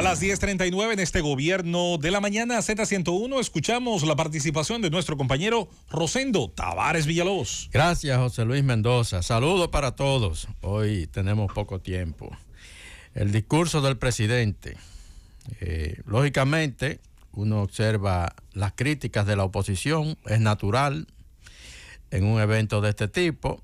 A las 10.39 en este gobierno de la mañana Z101 escuchamos la participación de nuestro compañero Rosendo Tavares Villalobos. Gracias José Luis Mendoza. Saludos para todos. Hoy tenemos poco tiempo. El discurso del presidente. Eh, lógicamente, uno observa las críticas de la oposición, es natural en un evento de este tipo,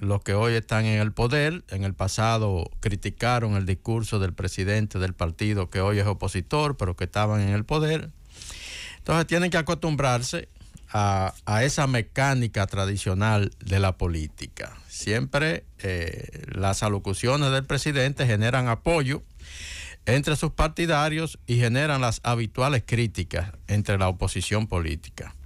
los que hoy están en el poder, en el pasado criticaron el discurso del presidente del partido que hoy es opositor, pero que estaban en el poder. Entonces tienen que acostumbrarse a, esa mecánica tradicional de la política. Siempre eh, las alocuciones del presidente generan apoyo entre sus partidarios y generan las habituales críticas entre la oposición política.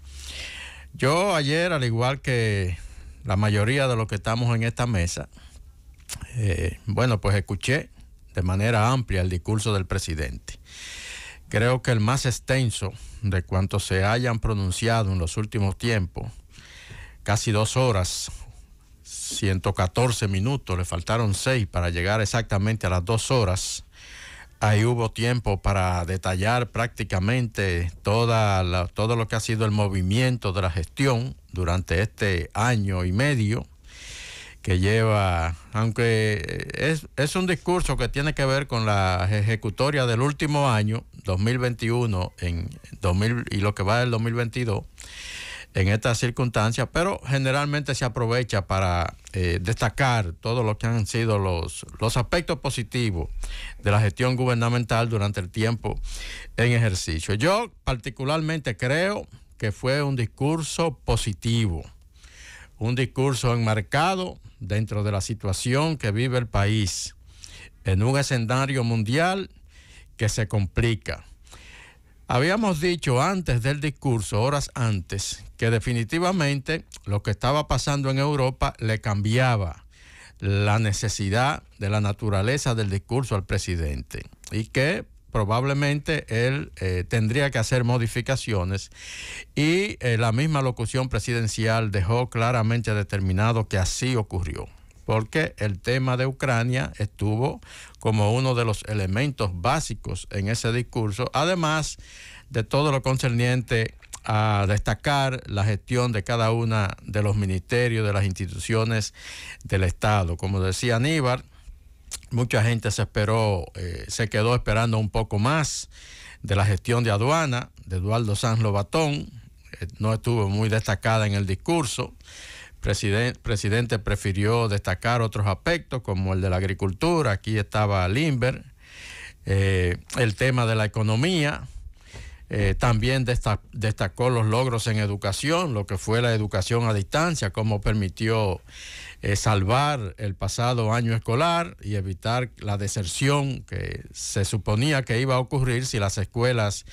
Yo ayer, al igual que la mayoría de los que estamos en esta mesa, eh, bueno, pues escuché de manera amplia el discurso del presidente. Creo que el más extenso de cuantos se hayan pronunciado en los últimos tiempos, casi dos horas, 114 minutos, le faltaron seis para llegar exactamente a las dos horas, Ahí hubo tiempo para detallar prácticamente toda todo lo que ha sido el movimiento de la gestión durante este año y medio que lleva, aunque es, un discurso que tiene que ver con la ejecutoria del último año, 2021 en 2000, y lo que va del 2022, en estas circunstancias, pero generalmente se aprovecha para eh, destacar todos los que han sido los, los aspectos positivos de la gestión gubernamental durante el tiempo en ejercicio. Yo particularmente creo que fue un discurso positivo, un discurso enmarcado dentro de la situación que vive el país, en un escenario mundial que se complica Habíamos dicho antes del discurso, horas antes, que definitivamente lo que estaba pasando en Europa le cambiaba la necesidad de la naturaleza del discurso al presidente y que probablemente él eh, tendría que hacer modificaciones y eh, la misma locución presidencial dejó claramente determinado que así ocurrió porque el tema de Ucrania estuvo como uno de los elementos básicos en ese discurso, además de todo lo concerniente a destacar la gestión de cada una de los ministerios, de las instituciones del Estado. Como decía Aníbal, mucha gente se esperó, eh, se quedó esperando un poco más de la gestión de aduana de Eduardo Sanz Lobatón, eh, no estuvo muy destacada en el discurso presidente presidente prefirió destacar otros aspectos como el de la agricultura, aquí estaba Limber, eh, el tema de la economía, eh, también destacó los logros en educación, lo que fue la educación a distancia, cómo permitió eh, salvar el pasado año escolar y evitar la deserción que se suponía que iba a ocurrir si las escuelas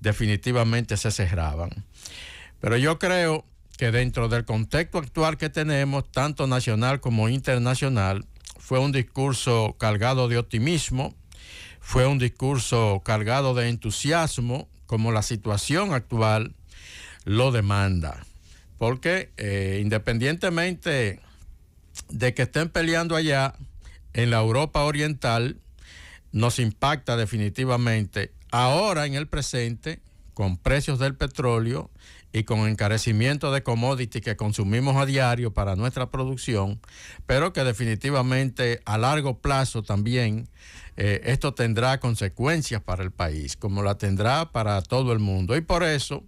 definitivamente se cerraban. Pero yo creo que dentro del contexto actual que tenemos, tanto nacional como internacional, fue un discurso cargado de optimismo, fue un discurso cargado de entusiasmo, como la situación actual lo demanda. Porque eh, independientemente de que estén peleando allá, en la Europa Oriental, nos impacta definitivamente ahora en el presente, con precios del petróleo y con encarecimiento de commodities que consumimos a diario para nuestra producción, pero que definitivamente a largo plazo también eh, esto tendrá consecuencias para el país, como la tendrá para todo el mundo. Y por eso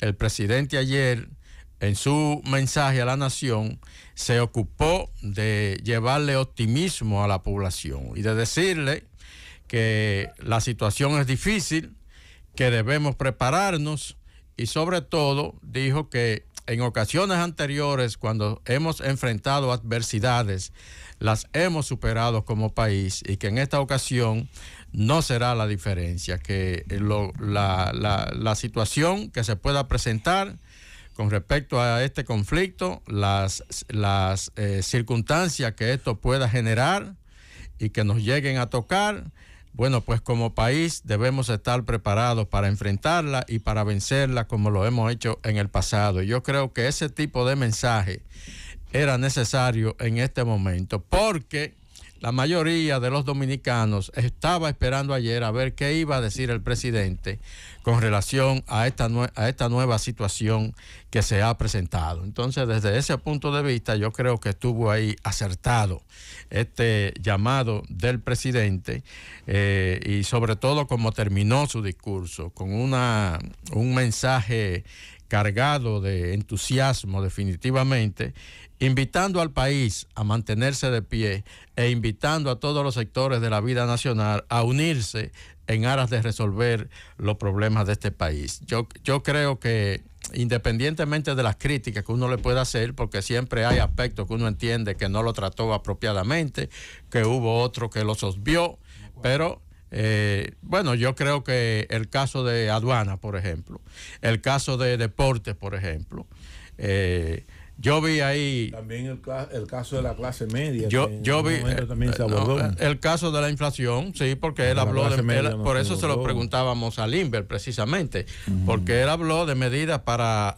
el presidente ayer en su mensaje a la nación, se ocupó de llevarle optimismo a la población y de decirle que la situación es difícil, que debemos prepararnos, y sobre todo dijo que en ocasiones anteriores, cuando hemos enfrentado adversidades, las hemos superado como país y que en esta ocasión no será la diferencia, que la, situación que se pueda presentar con respecto a este conflicto, las, las eh, circunstancias que esto pueda generar y que nos lleguen a tocar, bueno, pues como país debemos estar preparados para enfrentarla y para vencerla como lo hemos hecho en el pasado. Yo creo que ese tipo de mensaje era necesario en este momento porque la mayoría de los dominicanos estaba esperando ayer a ver qué iba a decir el presidente con relación a esta, nueva situación que se ha presentado. Entonces, desde ese punto de vista, yo creo que estuvo ahí acertado este llamado del presidente eh, y sobre todo como terminó su discurso, con una, un mensaje cargado de entusiasmo definitivamente invitando al país a mantenerse de pie e invitando a todos los sectores de la vida nacional a unirse en aras de resolver los problemas de este país. Yo, yo creo que independientemente de las críticas que uno le pueda hacer, porque siempre hay aspectos que uno entiende que no lo trató apropiadamente, que hubo otro que lo sosbió, pero... Eh, bueno, yo creo que el caso de aduana, por ejemplo, el caso de deportes, por ejemplo, eh, yo vi ahí. También el, caso de la clase media. Yo, yo vi. Eh, eh, eh, el caso de la inflación, sí, porque él habló de. por eso se lo preguntábamos a Limber precisamente, porque él habló de medidas para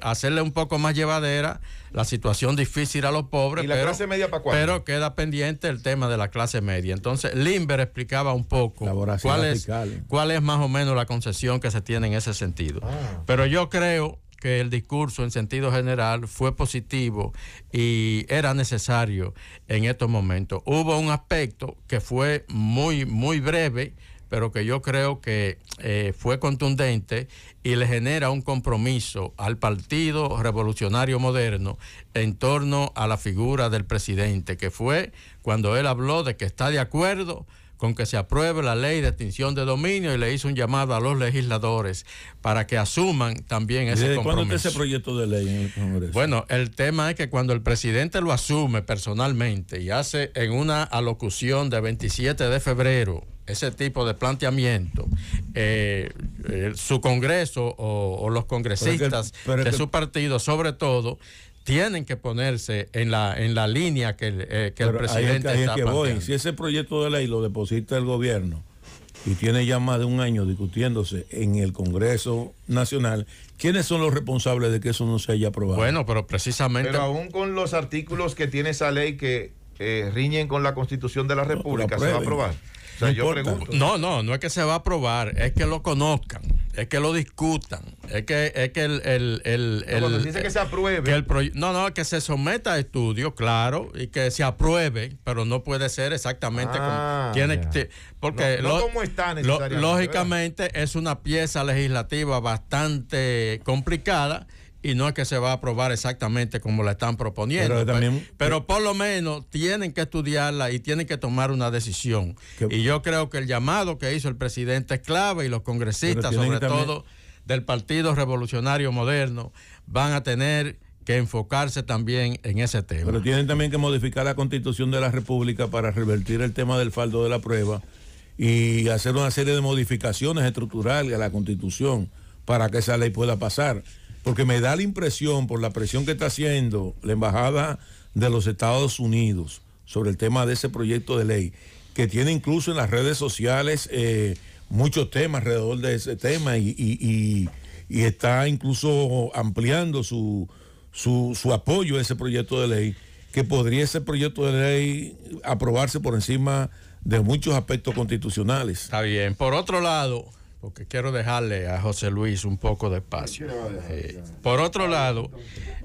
hacerle un poco más llevadera la situación difícil a los pobres. ¿Y la clase media para cuándo? Pero queda pendiente el tema de la clase media. Entonces, Limber explicaba un poco cuál es, cuál es más o menos la concesión que se tiene en ese sentido. Ah. Pero yo creo que el discurso en sentido general fue positivo y era necesario en estos momentos. Hubo un aspecto que fue muy, muy breve, pero que yo creo que eh, fue contundente y le genera un compromiso al Partido Revolucionario Moderno en torno a la figura del presidente, que fue cuando él habló de que está de acuerdo con que se apruebe la ley de extinción de dominio y le hizo un llamado a los legisladores para que asuman también ese ¿Cuándo ese proyecto de ley Bueno, el tema es que cuando el presidente lo asume personalmente y hace en una alocución de 27 de febrero ese tipo de planteamiento, eh, eh, su Congreso o, los congresistas de su partido, sobre todo, tienen que ponerse en la en la línea que el, eh, que el presidente está Si ese proyecto de ley lo deposita el gobierno y tiene ya más de un año discutiéndose en el Congreso Nacional, ¿quiénes son los responsables de que eso no se haya aprobado? Bueno, pero precisamente... Pero aún con los artículos que tiene esa ley que eh, riñen con la Constitución de la República, ¿se va a aprobar? O sea, yo pregunto. no, no, no es que se va a aprobar, es que lo conozcan es que lo discutan, es que, es que el... el, el, dice que se apruebe. no, no, que se someta a estudio, claro, y que se apruebe, pero no puede ser exactamente como... Ah, tiene, Porque lógicamente es una pieza legislativa bastante complicada y no es que se va a aprobar exactamente como la están proponiendo. Pero, por lo menos tienen que estudiarla y tienen que tomar una decisión. y yo creo que el llamado que hizo el presidente es clave y los congresistas, sobre todo del Partido Revolucionario Moderno, van a tener que enfocarse también en ese tema. Pero tienen también que modificar la constitución de la República para revertir el tema del faldo de la prueba y hacer una serie de modificaciones estructurales a la constitución para que esa ley pueda pasar porque me da la impresión, por la presión que está haciendo la Embajada de los Estados Unidos sobre el tema de ese proyecto de ley, que tiene incluso en las redes sociales eh, muchos temas alrededor de ese tema y, está incluso ampliando su, su, su, apoyo a ese proyecto de ley, que podría ese proyecto de ley aprobarse por encima de muchos aspectos constitucionales. Está bien. Por otro lado, porque quiero dejarle a José Luis un poco de espacio. Eh, por otro lado,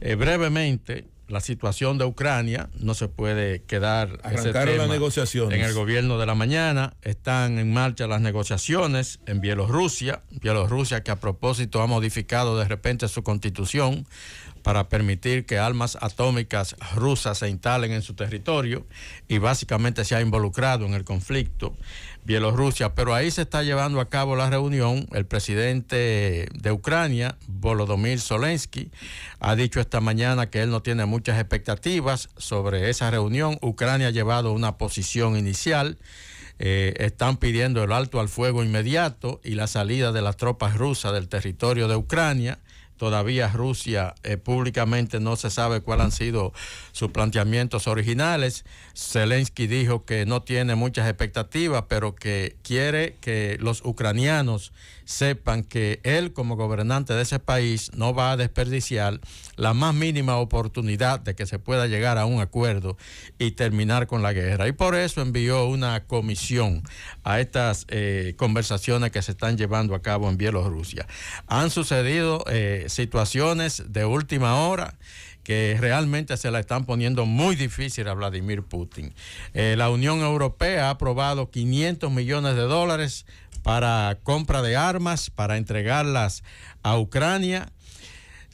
eh, brevemente, la situación de Ucrania no se puede quedar ese tema las negociaciones. en el gobierno de la mañana. Están en marcha las negociaciones en Bielorrusia. Bielorrusia que a propósito ha modificado de repente su constitución para permitir que armas atómicas rusas se instalen en su territorio y básicamente se ha involucrado en el conflicto Bielorrusia. Pero ahí se está llevando a cabo la reunión. El presidente de Ucrania, Volodymyr Zelensky, ha dicho esta mañana que él no tiene muchas expectativas sobre esa reunión. Ucrania ha llevado una posición inicial. Eh, están pidiendo el alto al fuego inmediato y la salida de las tropas rusas del territorio de Ucrania todavía Rusia eh, públicamente no se sabe cuáles han sido sus planteamientos originales. Zelensky dijo que no tiene muchas expectativas, pero que quiere que los ucranianos sepan que él como gobernante de ese país no va a desperdiciar la más mínima oportunidad de que se pueda llegar a un acuerdo y terminar con la guerra. Y por eso envió una comisión a estas eh, conversaciones que se están llevando a cabo en Bielorrusia. Han sucedido... Eh, situaciones de última hora que realmente se la están poniendo muy difícil a Vladimir Putin. Eh, la Unión Europea ha aprobado 500 millones de dólares para compra de armas, para entregarlas a Ucrania.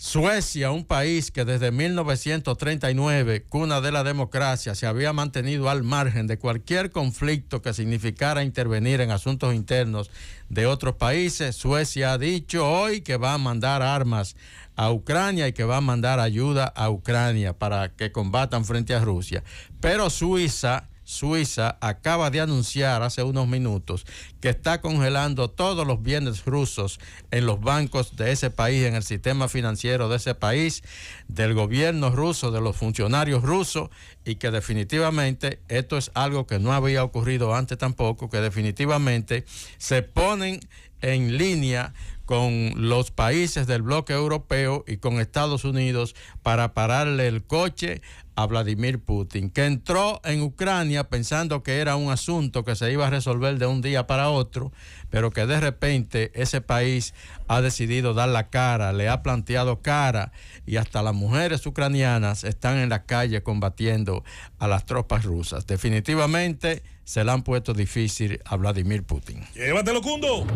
Suecia, un país que desde 1939, cuna de la democracia, se había mantenido al margen de cualquier conflicto que significara intervenir en asuntos internos de otros países, Suecia ha dicho hoy que va a mandar armas a Ucrania y que va a mandar ayuda a Ucrania para que combatan frente a Rusia. Pero Suiza Suiza acaba de anunciar hace unos minutos que está congelando todos los bienes rusos en los bancos de ese país, en el sistema financiero de ese país, del gobierno ruso, de los funcionarios rusos, y que definitivamente esto es algo que no había ocurrido antes tampoco, que definitivamente se ponen en línea con los países del bloque europeo y con Estados Unidos para pararle el coche a Vladimir Putin, que entró en Ucrania pensando que era un asunto que se iba a resolver de un día para otro, pero que de repente ese país ha decidido dar la cara, le ha planteado cara y hasta las mujeres ucranianas están en la calle combatiendo a las tropas rusas. Definitivamente se le han puesto difícil a Vladimir Putin. Llévatelo, Cundo.